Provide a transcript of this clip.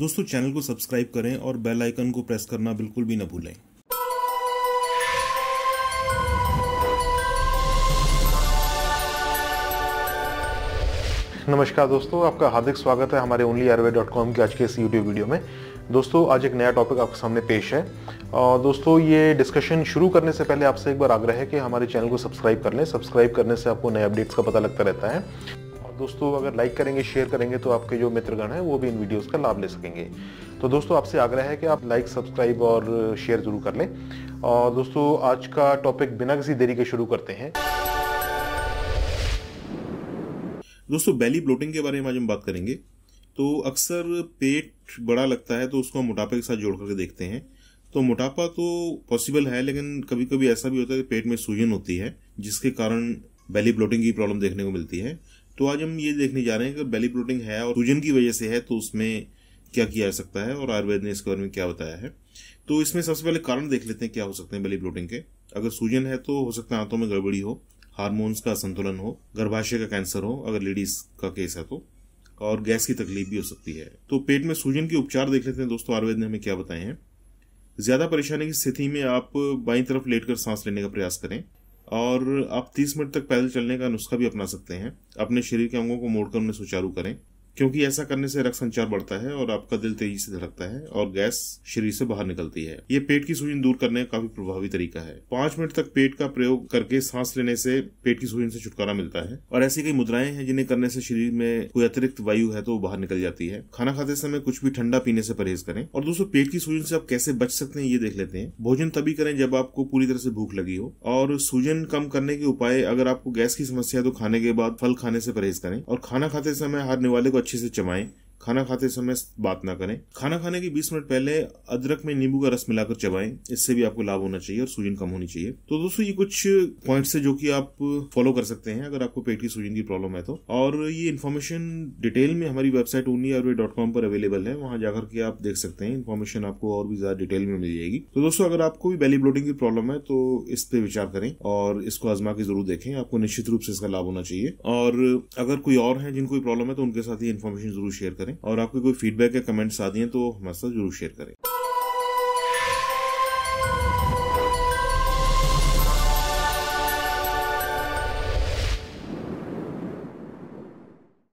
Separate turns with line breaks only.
दोस्तों चैनल को सब्सक्राइब करें और बेल आइकन को प्रेस करना बिल्कुल भी ना भूलें
नमस्कार दोस्तों आपका हार्दिक स्वागत है हमारे ओनली आयुर्वेद डॉट कॉम के आज के इस यूट्यूब वीडियो में दोस्तों आज एक नया टॉपिक आपके सामने पेश है और दोस्तों ये डिस्कशन शुरू करने से पहले आपसे एक बार आग्रह है कि हमारे चैनल को सब्सक्राइब कर लें सब्सक्राइब करने से आपको नए अपडेट्स का पता लगता रहता है दोस्तों अगर लाइक करेंगे शेयर करेंगे तो आपके जो मित्रगण हैं वो भी इन वीडियोस का लाभ ले सकेंगे तो दोस्तों आपसे आग्रह है कि आप लाइक सब्सक्राइब और शेयर ज़रूर कर लें और दोस्तों आज का टॉपिक बिना किसी देरी के शुरू करते हैं दोस्तों बेली ब्लोटिंग के बारे में
आज हम बात करेंगे तो अक्सर पेट बड़ा लगता है तो उसको हम मोटापे के साथ जोड़ करके देखते हैं तो मोटापा तो पॉसिबल है लेकिन कभी कभी ऐसा भी होता है कि पेट में सूजन होती है जिसके कारण बेली ब्लोटिंग की प्रॉब्लम देखने को मिलती है तो आज हम ये देखने जा रहे हैं कि बेली ब्लोटिंग है और सूजन की वजह से है तो उसमें क्या किया जा सकता है और आयुर्वेद ने इसके बारे में क्या बताया है तो इसमें सबसे पहले कारण देख लेते हैं क्या हो सकते हैं बेली ब्लोटिंग के अगर सूजन है तो हो सकता है आंतों में गड़बड़ी हो हार्मोन्स का संतुलन हो गर्भाशय का कैंसर हो अगर लेडीज का केस है तो और गैस की तकलीफ भी हो सकती है तो पेट में सूजन के उपचार देख लेते हैं दोस्तों आयुर्वेद ने हमें क्या बताए हैं ज्यादा परेशानी की स्थिति में आप बाई तरफ लेटकर सांस लेने का प्रयास करें और आप 30 मिनट तक पैदल चलने का नुस्खा भी अपना सकते हैं अपने शरीर के अंगों को मोड़कर उन्हें सुचारू करें क्योंकि ऐसा करने से रक्त संचार बढ़ता है और आपका दिल तेजी से धड़कता है और गैस शरीर से बाहर निकलती है ये पेट की सूजन दूर करने का काफी प्रभावी तरीका है पांच मिनट तक पेट का प्रयोग करके सांस लेने से पेट की सूजन से छुटकारा मिलता है और ऐसी कई मुद्राएं हैं जिन्हें करने से शरीर में कोई अतिरिक्त वायु है तो वो बाहर निकल जाती है खाना खाते समय कुछ भी ठंडा पीने से परहेज करें और दोस्तों पेट की सूजन से आप कैसे बच सकते हैं ये देख लेते हैं भोजन तभी करें जब आपको पूरी तरह से भूख लगी हो और सूजन कम करने के उपाय अगर आपको गैस की समस्या है तो खाने के बाद फल खाने से परहेज करें और खाना खाते समय हारने वाले को ce zice mai खाना खाते समय बात ना करें खाना खाने के 20 मिनट पहले अदरक में नींबू का रस मिलाकर चबाएं इससे भी आपको लाभ होना चाहिए और सूजन कम होनी चाहिए तो दोस्तों ये कुछ पॉइंट्स है जो कि आप फॉलो कर सकते हैं अगर आपको पेट की सूजन की प्रॉब्लम है तो और ये इन्फॉर्मेशन डिटेल में हमारी वेबसाइट उन्नी डॉट कॉम पर अवेलेबल है वहां जाकर के आप देख सकते हैं इन्फॉर्मेशन आपको और भी ज्यादा डिटेल में मिल जाएगी तो दोस्तों अगर आपको भी बेली ब्लोटिंग की प्रॉब्लम है तो इस पे विचार करें और इसको आजमा के जरूर देखें आपको निश्चित रूप से इसका लाभ होना चाहिए और अगर कोई और है जिनको प्रॉब्लम है तो उनके साथ ये इन्फॉर्मेशन जरूर शेयर करें करें और आपके कोई फीडबैक या कमेंट्स आदि हैं तो हमारे साथ जरूर शेयर करें